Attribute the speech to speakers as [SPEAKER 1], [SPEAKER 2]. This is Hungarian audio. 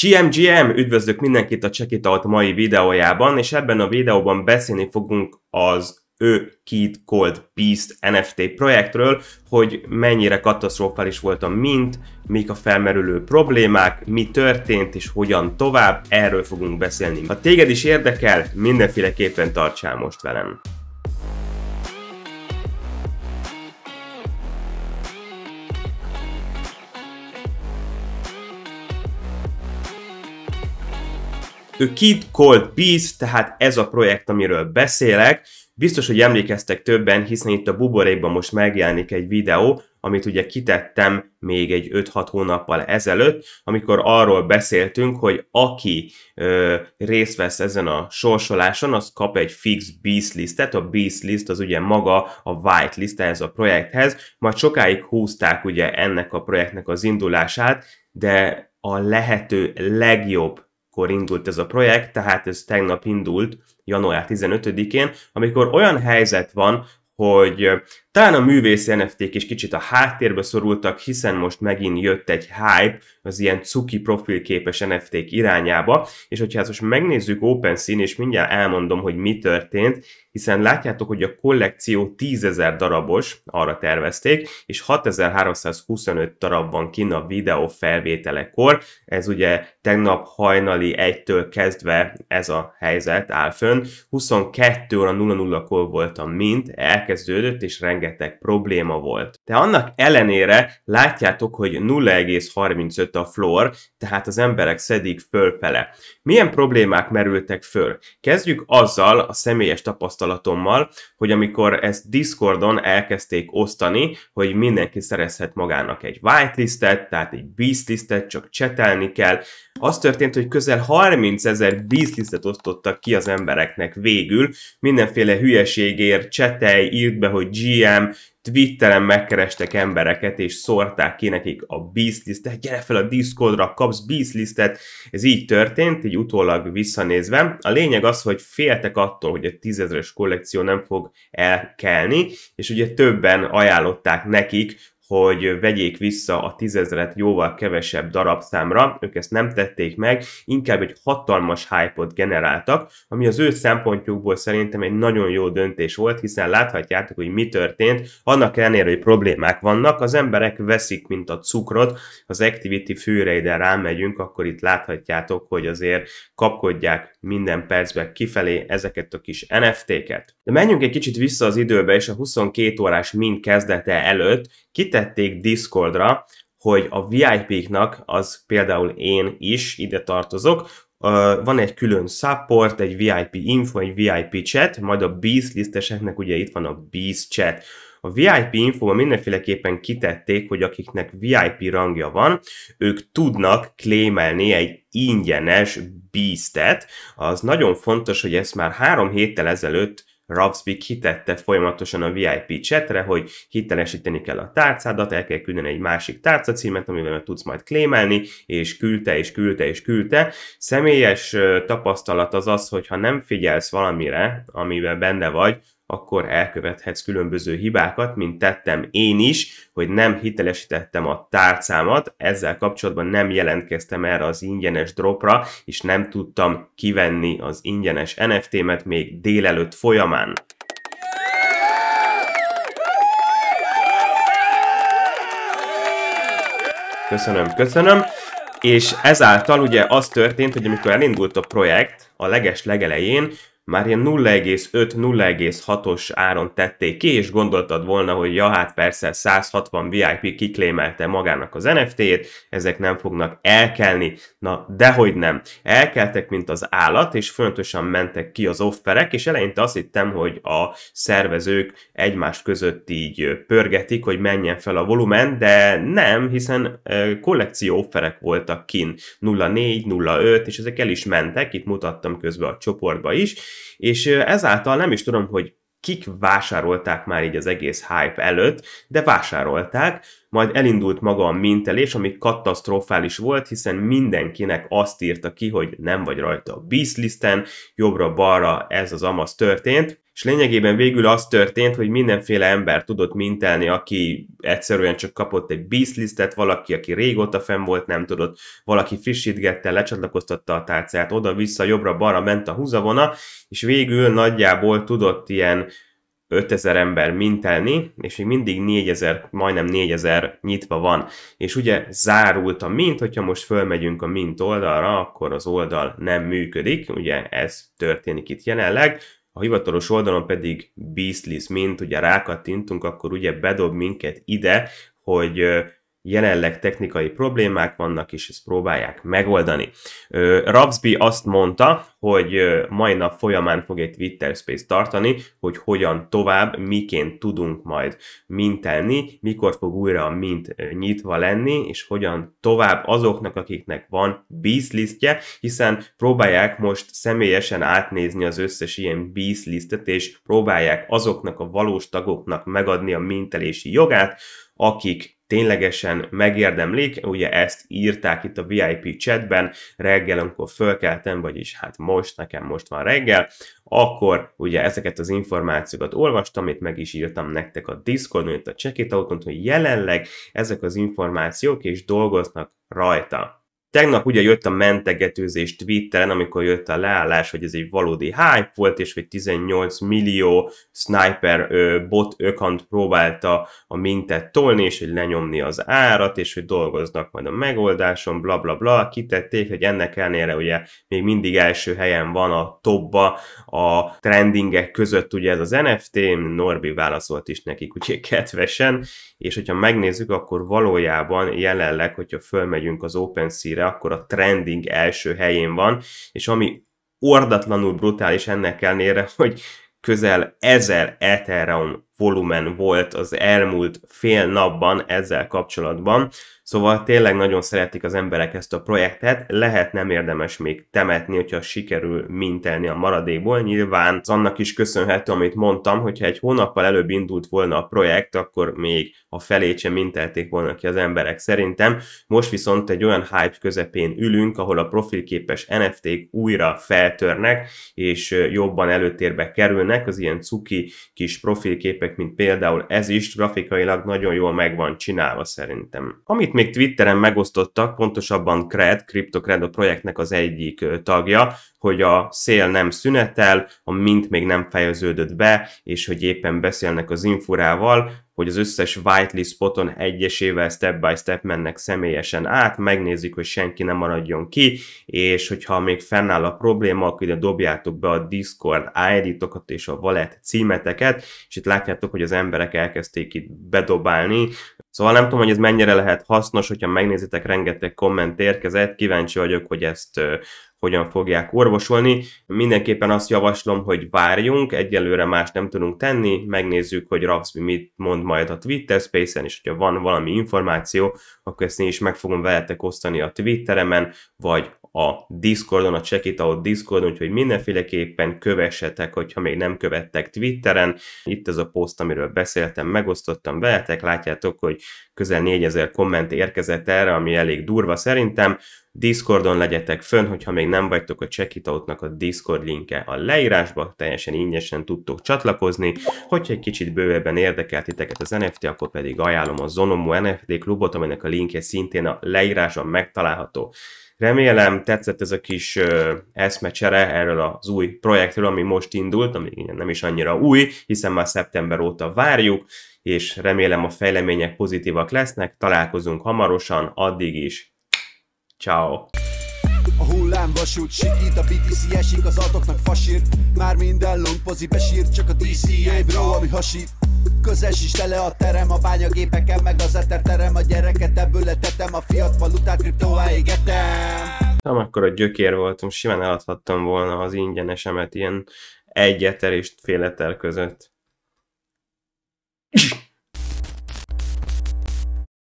[SPEAKER 1] GMGM, üdvözlök mindenkit a Csekitalt mai videójában, és ebben a videóban beszélni fogunk az ő Kid Cold Beast NFT projektről, hogy mennyire katasztrofális volt a mint, mik a felmerülő problémák, mi történt és hogyan tovább, erről fogunk beszélni. Ha téged is érdekel, mindenféleképpen tartsál most velem. The Kid Cold Peace, tehát ez a projekt, amiről beszélek. Biztos, hogy emlékeztek többen, hiszen itt a buborékban most megjelenik egy videó, amit ugye kitettem még egy 5-6 hónappal ezelőtt, amikor arról beszéltünk, hogy aki ö, részt vesz ezen a sorsoláson, az kap egy fix beast listet, a beast list az ugye maga a white list ez a projekthez, majd sokáig húzták ugye ennek a projektnek az indulását, de a lehető legjobb kor indult ez a projekt, tehát ez tegnap indult, január 15-én, amikor olyan helyzet van, hogy talán a művész NFT-k is kicsit a háttérbe szorultak, hiszen most megint jött egy hype az ilyen cuki profilképes NFT-k irányába, és hogyha ezt most megnézzük OpenSea-n, és mindjárt elmondom, hogy mi történt, hiszen látjátok, hogy a kollekció 10.000 darabos, arra tervezték, és 6.325 darab van kinn a videó felvételekor, ez ugye tegnap hajnali 1-től kezdve ez a helyzet áll fönn, 22 óra 00-kor volt a mint, elkezdődött, és rengeteg rengeteg probléma volt. De annak ellenére látjátok, hogy 0,35 a flor, tehát az emberek szedik fölfele. Milyen problémák merültek föl? Kezdjük azzal a személyes tapasztalatommal, hogy amikor ezt Discordon elkezdték osztani, hogy mindenki szerezhet magának egy whitelistet, tehát egy beastlistet, csak csetelni kell. Az történt, hogy közel 30 ezer beastlistet osztottak ki az embereknek végül, mindenféle hülyeségért csetelj, írd be, hogy GM, nekem, Twitteren megkerestek embereket, és szórták ki nekik a Beastlistet, gyere fel a Discordra, kapsz Beastlistet, ez így történt, így utólag visszanézve. A lényeg az, hogy féltek attól, hogy a tízezres kollekció nem fog elkelni, és ugye többen ajánlották nekik, hogy vegyék vissza a tízezeret jóval kevesebb darabszámra, ők ezt nem tették meg, inkább egy hatalmas hype-ot generáltak, ami az ő szempontjukból szerintem egy nagyon jó döntés volt, hiszen láthatjátok, hogy mi történt, annak ellenére, hogy problémák vannak, az emberek veszik, mint a cukrot, az Activity főre ide rámegyünk, akkor itt láthatjátok, hogy azért kapkodják minden percben kifelé ezeket a kis NFT-ket. De menjünk egy kicsit vissza az időbe, és a 22 órás mind kezdete előtt, kitették Discordra, hogy a VIP-knak, az például én is ide tartozok, van egy külön support, egy VIP info, egy VIP chat, majd a Beast listeseknek ugye itt van a Beast chat. A VIP infóban mindenféleképpen kitették, hogy akiknek VIP rangja van, ők tudnak klémelni egy ingyenes Beastet. Az nagyon fontos, hogy ezt már három héttel ezelőtt Ravsby kitette folyamatosan a VIP chatre, hogy hitelesíteni kell a tárcádat, el kell küldeni egy másik tárcacímet, amivel tudsz majd klémelni, és küldte, és küldte, és küldte. Személyes tapasztalat az az, hogy ha nem figyelsz valamire, amivel benne vagy, akkor elkövethetsz különböző hibákat, mint tettem én is, hogy nem hitelesítettem a tárcámat, ezzel kapcsolatban nem jelentkeztem erre az ingyenes dropra, és nem tudtam kivenni az ingyenes NFT-met még délelőtt folyamán. Köszönöm, köszönöm. És ezáltal ugye az történt, hogy amikor elindult a projekt, a leges legelején már ilyen 0,5-0,6-os áron tették ki, és gondoltad volna, hogy ja, hát persze 160 VIP kiklémelte magának az NFT-jét, ezek nem fognak elkelni. Na, dehogy nem. Elkeltek, mint az állat, és fontosan mentek ki az offerek, és eleinte azt hittem, hogy a szervezők egymás között így pörgetik, hogy menjen fel a volumen, de nem, hiszen kollekció offerek voltak kin. 0,4, 0,5, és ezek el is mentek, itt mutattam közben a csoportba is, és ezáltal nem is tudom, hogy kik vásárolták már így az egész hype előtt, de vásárolták, majd elindult maga a mintelés, ami katasztrofális volt, hiszen mindenkinek azt írta ki, hogy nem vagy rajta a beast listen, jobbra-balra ez az amaz történt, és lényegében végül az történt, hogy mindenféle ember tudott mintelni, aki egyszerűen csak kapott egy beastlistet, valaki, aki régóta fenn volt, nem tudott, valaki frissítgette, lecsatlakoztatta a tárcát, oda-vissza, jobbra-balra ment a húzavona, és végül nagyjából tudott ilyen 5000 ember mintelni, és még mindig 4000, majdnem 4000 nyitva van. És ugye zárult a mint, hogyha most fölmegyünk a mint oldalra, akkor az oldal nem működik, ugye ez történik itt jelenleg, a hivatalos oldalon pedig beastlys mint, ugye rákattintunk, akkor ugye bedob minket ide, hogy jelenleg technikai problémák vannak, és ezt próbálják megoldani. Rapsby azt mondta, hogy mai nap folyamán fog egy Twitter space tartani, hogy hogyan tovább, miként tudunk majd mintelni, mikor fog újra a mint nyitva lenni, és hogyan tovább azoknak, akiknek van bízlisztje, hiszen próbálják most személyesen átnézni az összes ilyen bízlisztet, és próbálják azoknak a valós tagoknak megadni a mintelési jogát, akik ténylegesen megérdemlik. Ugye ezt írták itt a VIP chatben reggel, amikor fölkeltem, vagyis hát most, nekem most van reggel, akkor ugye ezeket az információkat olvastam, itt meg is írtam nektek a Discordon, itt a Check It hogy jelenleg ezek az információk is dolgoznak rajta. Tegnap ugye jött a mentegetőzés Twitteren, amikor jött a leállás, hogy ez egy valódi hype volt, és hogy 18 millió sniper ö, bot ökant próbálta a mintet tolni, és hogy lenyomni az árat, és hogy dolgoznak majd a megoldáson, bla bla bla. Kitették, hogy ennek ellenére ugye még mindig első helyen van a topba a trendingek között ugye ez az NFT, Norbi válaszolt is nekik, ugye kedvesen, és hogyha megnézzük, akkor valójában jelenleg, hogyha fölmegyünk az OpenSea-re, de akkor a trending első helyén van, és ami ordatlanul brutális ennek ellenére, hogy közel 1000 Ethereum volumen volt az elmúlt fél napban ezzel kapcsolatban, Szóval tényleg nagyon szeretik az emberek ezt a projektet, lehet nem érdemes még temetni, hogyha sikerül mintelni a maradékból. Nyilván az annak is köszönhető, amit mondtam, hogyha egy hónappal előbb indult volna a projekt, akkor még a felét sem mintelték volna ki az emberek szerintem. Most viszont egy olyan hype közepén ülünk, ahol a profilképes NFT-k újra feltörnek, és jobban előtérbe kerülnek. Az ilyen cuki kis profilképek, mint például ez is grafikailag nagyon jól meg van csinálva szerintem. Amit még még Twitteren megosztottak, pontosabban Cred, CryptoCred a projektnek az egyik tagja, hogy a szél nem szünetel, a mint még nem fejeződött be, és hogy éppen beszélnek az infurával, hogy az összes whitelist spoton egyesével step by step mennek személyesen át, megnézik, hogy senki nem maradjon ki, és hogyha még fennáll a probléma, akkor ide dobjátok be a Discord ID-tokat és a wallet címeteket, és itt látjátok, hogy az emberek elkezdték itt bedobálni, Szóval nem tudom, hogy ez mennyire lehet hasznos, hogyha megnézitek, rengeteg komment érkezett, kíváncsi vagyok, hogy ezt hogyan fogják orvosolni. Mindenképpen azt javaslom, hogy várjunk, egyelőre más nem tudunk tenni, megnézzük, hogy Rapsby mit mond majd a Twitter Space-en, és hogyha van valami információ, akkor ezt én is meg fogom veletek osztani a Twitteremen, vagy a Discordon, a Check It Out Discordon, úgyhogy mindenféleképpen kövessetek, hogyha még nem követtek Twitteren. Itt ez a poszt, amiről beszéltem, megosztottam veletek, látjátok, hogy közel 4000 komment érkezett erre, ami elég durva szerintem. Discordon legyetek fönn, hogyha még nem vagytok a checkitoutnak a Discord linke a leírásba, teljesen ingyenesen tudtok csatlakozni. Hogyha egy kicsit bővebben érdekelt titeket az NFT, akkor pedig ajánlom a Zonomu NFT klubot, aminek a linkje szintén a leírásban megtalálható. Remélem tetszett ez a kis ö, eszmecsere erről az új projektről, ami most indult, ami nem is annyira új, hiszen már szeptember óta várjuk, és remélem a fejlemények pozitívak lesznek, találkozunk hamarosan, addig is Ciao. A hullámvasút sikít, a BTC esik, az altoknak fasír Már minden lompozi besír, csak a DCA bro, ami hasít Közes is tele a terem, a bányagépeken meg az terem A gyereket ebből letetem, a fiat valutát kriptóvá égetem Nem akkor a gyökér voltam, simán eladhattam volna az ingyenesemet ilyen egy eter és fél eter között.